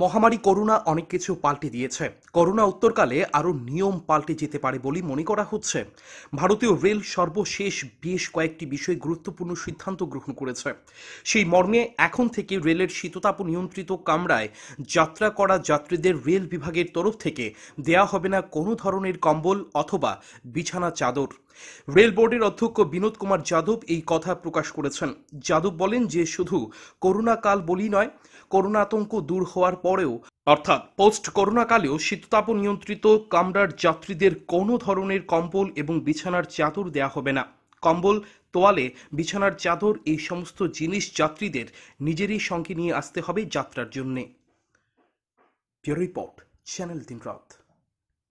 মহামারী করোনা অনেক কিছু পাল্টে দিয়েছে করোনা উত্তরকালে আরও নিয়ম পাল্টে যেতে পারে বলে মনে করা হচ্ছে ভারতীয় রেল সর্বশেষ বেশ কয়েকটি বিষয়ে গুরুত্বপূর্ণ সিদ্ধান্ত গ্রহণ করেছে সেই মর্মে এখন থেকে রেলের শীততাপ নিয়ন্ত্রিত কামরায় যাত্রা করা যাত্রীদের রেল বিভাগের তরফ থেকে দেয়া হবে না কোনো ধরনের কম্বল অথবা বিছানা চাদর রেল বোর্ডের অধ্যক্ষ বিনোদ কুমার যাদব এই কথা প্রকাশ করেছেন যাদব বলেন যে শুধু কাল বলি নয় করোনা আতঙ্ক দূর হওয়ার পরেও অর্থাৎ পোস্ট করোনাকালেও শীততাপ নিয়ন্ত্রিত কামরার যাত্রীদের কোনো ধরনের কম্বল এবং বিছানার চাদর দেয়া হবে না কম্বল তোয়ালে বিছানার চাদর এই সমস্ত জিনিস যাত্রীদের নিজেরই সঙ্গে নিয়ে আসতে হবে যাত্রার জন্যে রিপোর্ট চ্যানেল দিন রাত